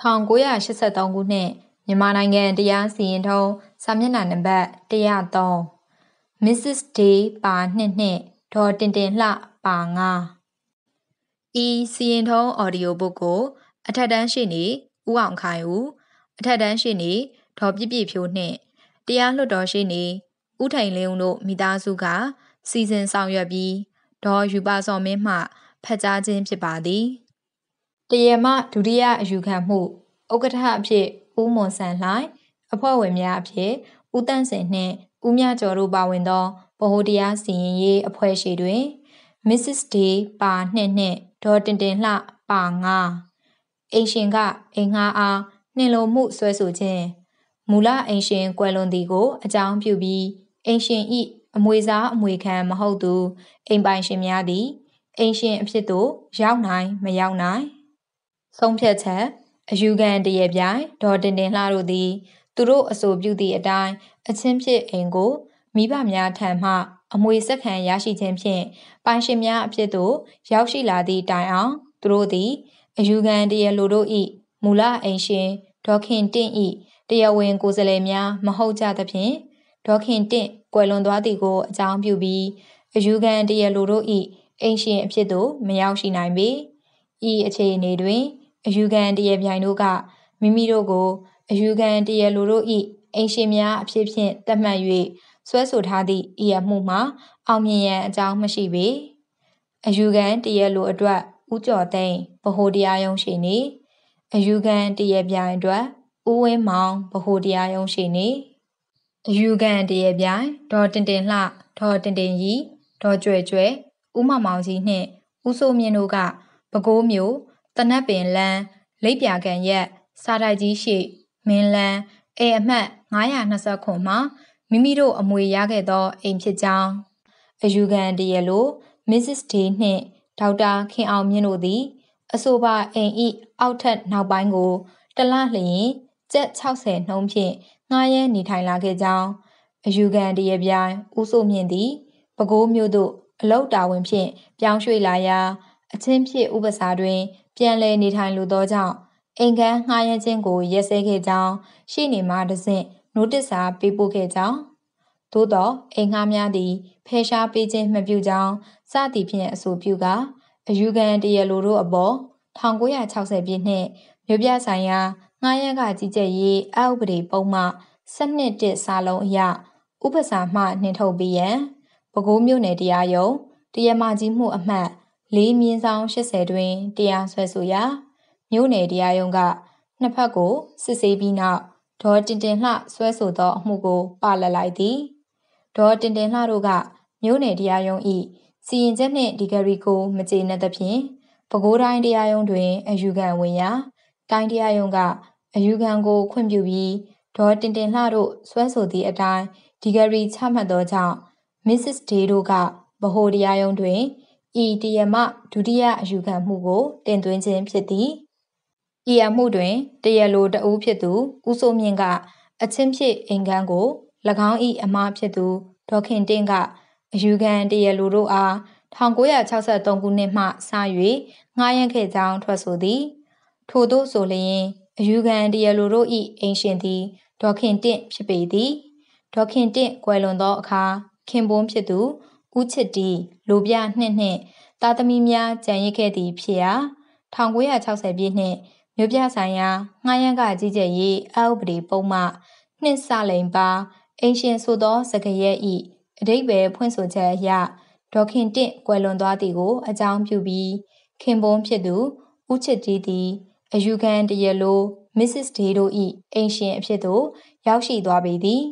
1983ခုနှစ်မြန်မာနိုင်ငံတရားစီရင်ထုံးစာမျက်နှာနံပါတ်103 Mrs. Day ပါ22ဒေါ်တင်တင်လှပါ9ဤစီရင်ထုံး audio book ကို အထက်တန်းရှိနေဦးအောင်ခိုင်ဦးအထက်တန်းရှိနေဒေါ်ပြပြဖြိုးနှင့်တရားလွှတ်တော်ရှိနေဦးထိုင်လင်းဦးတို့မိသားစုကစီစဉ်ဆောင်ရွက်ပြီးဒေါ်ယူပါစော်မင်းမှဖက်ကြားခြင်းဖြစ်ပါသည်။တရမဒုတိယအယူခံမှုဥက္ကဋ္ဌအဖြစ်ဦးမွန်ဆန်လှိုင် အဖွဲ့ဝင်များအဖြစ်ဦးတန့်စင်နှင့်ဦးမြကျော်တို့ပါဝင်သောဗဟိုတရားစီရင်ရေးအဖွဲ့ရှိတွင် Mrs. D ပါ2နှင့်ဒေါ်တင်တင်လှပါ9အိမ်ရှင်ကအိမ်ငှားအားနှင်လိုမှုဆွဲဆိုခြင်းမူလအိမ်ရှင်ကွယ်လွန်သည်ကို အကြောင်းပြုပြီးအိမ်ရှင်ဤအမွေစားအမွေခံမဟုတ်သူအိမ်ပိုင်ရှင်များသည်အိမ်ရှင်အဖြစ်သို့ရောက်နိုင် မရောက်နိုင်ဆုံးဖြတ်ချက်အယူခံတရပြိုင်ဒေါ်တင်တင်လှတို့သည် သူတို့အဆိုပြုသည့်အတိုင်းအချင်းဖြစ်အိမ်ကိုမိဘများထံမှအမွေဆက်ခံရရှိခြင်းဖြင့်ပိုင်ရှင်များအဖြစ်သို့ရောက်ရှိလာသည့်တိုင်အောင်သူတို့သည်အယူခံတရလူတို့၏မူလအိမ်ရှင်ဒေါခင်တင့်၏တရားဝင်ကိုယ်စားလှယ်များမဟုတ်ကြသဖြင့်ဒေါခင်တင့်ကွယ်လွန်သွားသည်ကိုအကြောင်းပြုပြီးအယူခံတရလူတို့၏အိမ်ရှင်အဖြစ်သို့မရောက်ရှိနိုင်ပေ။ဤအခြေအနေတွင်အယူခံတရပြိုင်တို့ကမိမိတို့ကိုအယူခံတရလူတို့၏အိမ်ရှင်များအဖြစ်ဖြင့်တတ်မှတ်၍ဆွဲဆိုထားသည့်ဤအမှုမှာအောင်မြင်ရန်အကြောင်းမရှိပေအယူခံတရလူအတွက်ဥကြော်သိမ့်ဗဟိုတရားရုံးရှိနေအယူခံတရပြိုင်အတွက်ဦးဝင်းမောင်ဗဟိုတရားရုံးရှိနေအယူခံတရပြိုင်ဒေါ်တင်တင်လှဒေါ်တင်တင်ကြီးဒေါ်ကျွဲကျွဲဦးမောင်မောင်ကြီးနှင့်ဦးစိုးမြင့်တို့ကပဲခူးမျိုးတနက်ပင်လန်းလိပ်ပြာကန်ရက် စာတိုက်ကြီးရှိမင်းလန်းအေအမှတ်929မှာမိမိတို့အမွေရခဲ့သောအိမ်ဖြစ်ကြောင်းအယူခံတရလို Mrs. Day နှင့်ဒေါက်တာခင်အောင်မြင့်တို့သည် အဆိုပါအိမ်ဤအောက်ထပ်နောက်ပိုင်းကိုတလလျင်ကျပ်60နှုန်းဖြင့်ငှားရမ်းနေထိုင်လာခဲ့ကြောင်းအယူခံတရပြိုင်ဦးစိုးမြင့်သည်ပဲခူးမြို့သို့အလောက်တာဝန်ဖြင့်ပြောင်းရွှေ့လာရာအချင်းဖြစ်ဥပစာတွင်ပြန်လည်နေထိုင်လိုသောကြောင့်အိမ်ခန်းငှားရမ်းခြင်းကိုရက်စဲခဲ့ကြောင်းရှေ့နေမှတဆင့်နိုတစ်စာပေးပို့ခဲ့ကြောင်းသို့သောအိမ်ငှားများသည်ဖယ်ရှားပေးခြင်းမပြုကြောင်းစသည်ဖြင့်အဆိုပြုကာအယူခံတရားလိုတို့အပေါ်1960ပြည့်နှစ်မြို့ပြဆိုင်ရာငှားရမ်းကကြီးကြပ်ရေးအဥပဒေပုံမှ 12. စာလုံးအရဥပစာမှနှင်ထုတ်ပြီးရန်ပဲခူးမြို့နယ်တရားရုံးတရားမကြီးမှုအမှတ်၄မြင်းဆောင်80တွင်တရားစွဲဆိုရာမြို့နယ်တရားရုံးကနှစ်ဖက်ကိုစစ်ဆေးပြီးနောက်ဒေါ်တင်တင်လှစွဲဆိုသောအမှုကိုပါလလိုက်သည်ဒေါ်တင်တင်လှတို့ကမြို့နယ်တရားရုံး၏စီရင်ချက်နှင့်ဒီဂရီကိုမကျေနပ်သဖြင့်ပဲခူးတိုင်းတရားရုံးတွင် အယူခံဝင်ရာတိုင်းတရားရုံးကအယူခံကိုခွင့်ပြုပြီးဒေါ်တင်တင်လှတို့စွဲဆိုသည့်အတိုင်းဒီဂရီချမှတ်သောကြောင့် Mrs. Day တို့ကဗဟိုတရားရုံးတွင်ဤတရားမဒုတိယအယူခံမှုကို တင်သွင်းခြင်းဖြစ်သည်ဤအမှုတွင်တရားလိုတဦးဖြစ်သူဦးစိုးမြင့်က အချင်းဖြစ်အိမ်ခန်းကို၎င်း၏အမားဖြစ်သူဒေါခင်တင့်ကအယူခံတရားလိုတို့အား1963ခုနှစ်မှစ၍ငှားရမ်းခဲ့ကြောင်းထွက်ဆိုသည် ထို့သောဆိုလျင်အယူခံတရားလိုတို့၏အိမ်ရှင်သည်ဒေါခင်တင့်ဖြစ်ပေသည်ဒေါခင်တင့်ကွယ်လွန်သောအခါခင်ပွန်းဖြစ်သူဦးချစ်တီလိုပြနှစ်နှင့်သားသမီးများကြံရစ်ခဲ့သည့်ဖြစ်ရာ1960ပြည့်နှစ်မြို့ပြဆိုင်ရာငှားရမ်းကကြီးကြပ်ရေးအဥပဒေပုံမှနှစ်စလိန်ပါအင်ရှင်ဆိုသောစကရက်ဤအတိတ်ပဲဖွင့်ဆိုချက်အရဒေါခင်တင့်ကွယ်လွန်သွားသည်ကိုအကြောင်းပြုပြီး ခင်ပွန်းဖြစ်သူဦးချစ်တီသည်အယူခံတရလို Mrs. Day တို့ဤအင်ရှင်အဖြစ်သို့ရောက်ရှိသွားပေသည်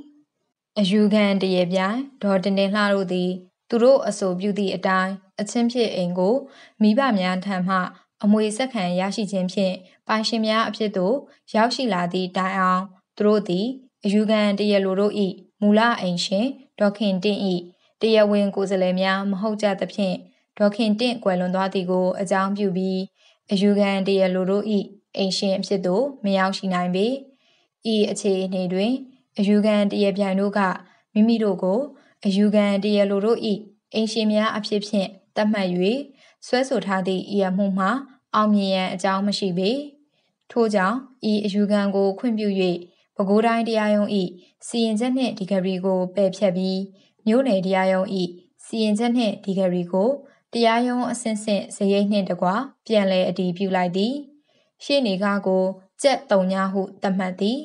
အယူခံတရပြိုင်ဒေါ်တင်တင်လှတို့သည်သူတို့အဆိုပြုသည့်အတိုင်းအချင်းဖြစ်အိမ်ကိုမိဘများထံမှအမွေဆက်ခံရရှိခြင်းဖြင့်ပိုင်ရှင်များအဖြစ်သို့ရောက်ရှိလာသည့်တိုင်အောင်သူတို့သည်အယူခံတရားလိုတို့၏မူလအိမ်ရှင်ဒေါခင်တင့်၏တရားဝင်ကိုယ်စားလှယ်များမဟုတ်ကြသဖြင့်ဒေါခင်တင့်ကွယ်လွန်သွားသည်ကိုအကြောင်းပြုပြီးအယူခံတရားလိုတို့၏အိမ်ရှင်အဖြစ်သို့မရောက်ရှိနိုင်ပေ၏အခြေအနေတွင်အယူခံတရားပြိုင်တို့ကမိမိတို့ကိုအယူခံတရားလိုတို့၏အိမ်ရှင်များအဖြစ်ဖြင့်သတ်မှတ်၍ဆွဲဆိုထားသည့်ဤအမှုမှာ အောင်မြင်ရန်အကြောင်းမရှိပေ ထို့ကြောင့်ဤအယူခံကိုခွင့်ပြု၍ပဲခူးတိုင်းတရားရုံး၏စီရင်ချက်နှင့်ဒီဂရီကိုပယ်ဖျက်ပြီးမြို့နယ်တရားရုံး၏စီရင်ချက်နှင့်ဒီဂရီကိုတရားရုံးအဆင့်ဆင့်ဇယိတ်နှင့်တကွာပြန်လည်အတည်ပြုလိုက်သည်ရှေ့နေကားကိုကြက်တုံညာဟုသတ်မှတ်သည်